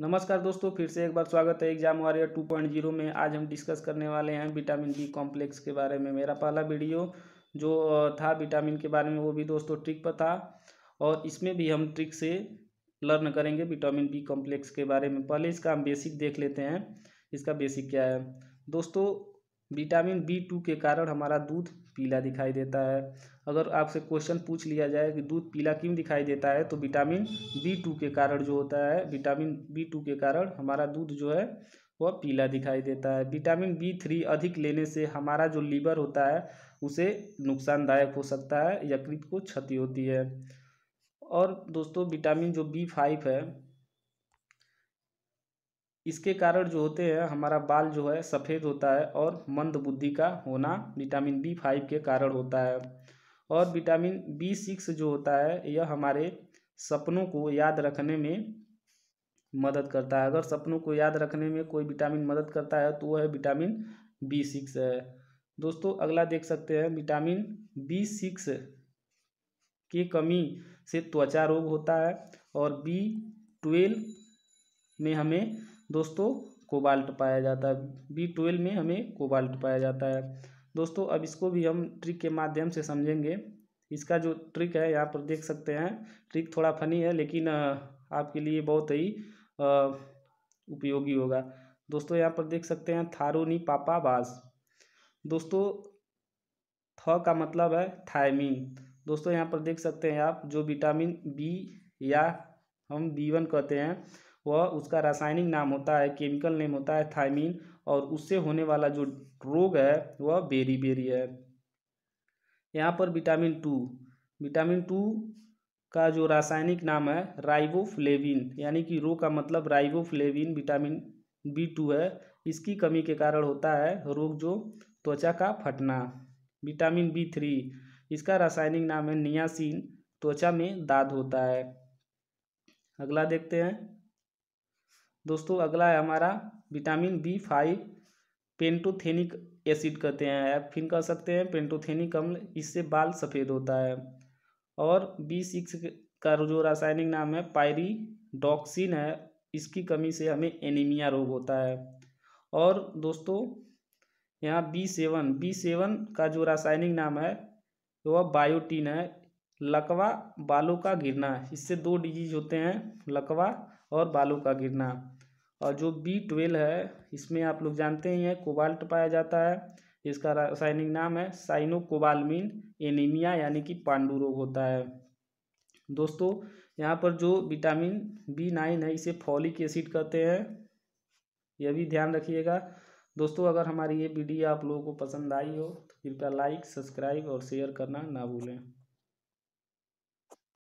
नमस्कार दोस्तों फिर से एक बार स्वागत है exam warrior two point zero में आज हम डिस्कस करने वाले हैं विटामिन बी कॉम्प्लेक्स के बारे में मेरा पहला वीडियो जो था विटामिन के बारे में वो भी दोस्तों ट्रिक पर था और इसमें भी हम ट्रिक से लर्न करेंगे विटामिन बी कॉम्प्लेक्स के बारे में पहले इसका हम बेसिक देख लेते हैं इसका बेसिक क्या है दोस्तों विटामिन बी टू के कारण हमारा दूध पीला दिखाई देता है अगर आपसे क्वेश्चन पूछ लिया जाए कि दूध पीला क्यों दिखाई देता है तो विटामिन बी टू के कारण जो होता है विटामिन बी टू के कारण हमारा दूध जो है वह पीला दिखाई देता है विटामिन बी थ्री अधिक लेने से हमारा जो लीवर होता है उसे नुकसानदायक हो सकता है यकृत को क्षति होती है और दोस्तों विटामिन जो बी फाइव है इसके कारण जो होते हैं हमारा बाल जो है सफ़ेद होता है और मंद बुद्धि का होना विटामिन बी फाइव के कारण होता है और विटामिन बी सिक्स जो होता है यह हमारे सपनों को याद रखने में मदद करता है अगर सपनों को याद रखने में कोई विटामिन मदद करता है तो वह है विटामिन बी सिक्स है दोस्तों अगला देख सकते हैं विटामिन बी सिक्स की कमी से त्वचा रोग होता है और बी ट्वेल्व में हमें दोस्तों कोबाल्ट पाया जाता है बी ट्वेल्व में हमें कोबाल्ट पाया जाता है दोस्तों अब इसको भी हम ट्रिक के माध्यम से समझेंगे इसका जो ट्रिक है यहाँ पर देख सकते हैं ट्रिक थोड़ा फनी है लेकिन आपके लिए बहुत ही उपयोगी होगा दोस्तों यहाँ पर देख सकते हैं थारोनी पापा बास दोस्तों थ का मतलब है थायमिन दोस्तों यहाँ पर देख सकते हैं आप जो विटामिन बी या हम बी वन कहते हैं वह उसका रासायनिक नाम होता है केमिकल नेम होता है थाइमिन और उससे होने वाला जो रोग है वह बेरी बेरी है यहाँ पर विटामिन टू विटामिन टू का जो रासायनिक नाम है राइबोफ्लेविन यानी कि रोग का मतलब राइबोफ्लेविन विटामिन बी टू है इसकी कमी के कारण होता है रोग जो त्वचा का फटना विटामिन बी थ्री इसका रासायनिक नाम है नियासिन त्वचा में दाद होता है अगला देखते हैं दोस्तों अगला है हमारा vitamin B five pantothenic acid कहते हैं या फिर कह सकते हैं पेंटोथेनिक अम्ल इससे बाल सफ़ेद होता है और बी सिक्स का जो रासायनिक नाम है पायरीडॉक्सिन है इसकी कमी से हमें एनीमिया रोग होता है और दोस्तों यहाँ बी सेवन बी सेवन का जो रासायनिक नाम है वह बायोटीन है लकवा बालों का गिरना इससे दो डिजीज होते हैं लकवा और बालों का गिरना और जो बी ट्वेल्व है इसमें आप लोग जानते ही हैं कोबाल्ट पाया जाता है इसका रासायनिक नाम है साइनो कोबालमिन एनीमिया यानी कि पांडु रोग होता है दोस्तों यहाँ पर जो विटामिन बी नाइन है इसे फॉलिक एसिड कहते हैं यह भी ध्यान रखिएगा दोस्तों अगर हमारी ये वीडियो आप लोगों को पसंद आई हो तो कृपया लाइक सब्सक्राइब और शेयर करना ना भूलें